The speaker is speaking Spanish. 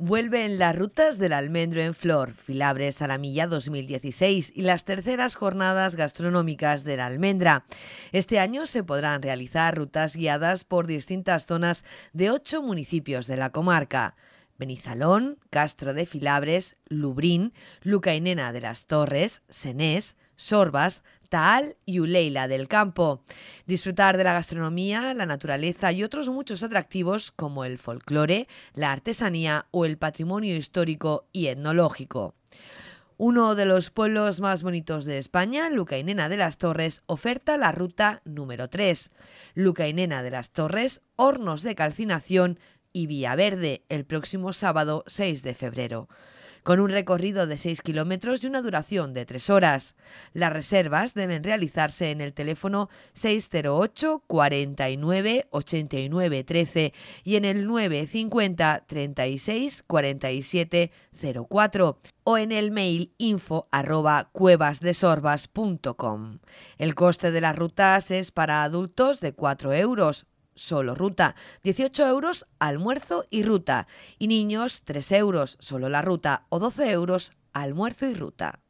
Vuelven las rutas del almendro en flor, Filabres a la milla 2016 y las terceras jornadas gastronómicas de la almendra. Este año se podrán realizar rutas guiadas por distintas zonas de ocho municipios de la comarca. Benizalón, Castro de Filabres, Lubrín, Lucainena de las Torres, Senés, Sorbas, Taal y Uleila del Campo. Disfrutar de la gastronomía, la naturaleza y otros muchos atractivos como el folclore, la artesanía o el patrimonio histórico y etnológico. Uno de los pueblos más bonitos de España, Lucainena de las Torres, oferta la ruta número 3. Lucainena de las Torres, hornos de calcinación, y Verde, el próximo sábado 6 de febrero con un recorrido de 6 kilómetros y una duración de 3 horas. Las reservas deben realizarse en el teléfono 608 49 89 13 y en el 950 36 47 04 o en el mail info arroba cuevasdesorbas.com. El coste de las rutas es para adultos de 4 euros solo ruta. 18 euros almuerzo y ruta. Y niños, 3 euros solo la ruta o 12 euros almuerzo y ruta.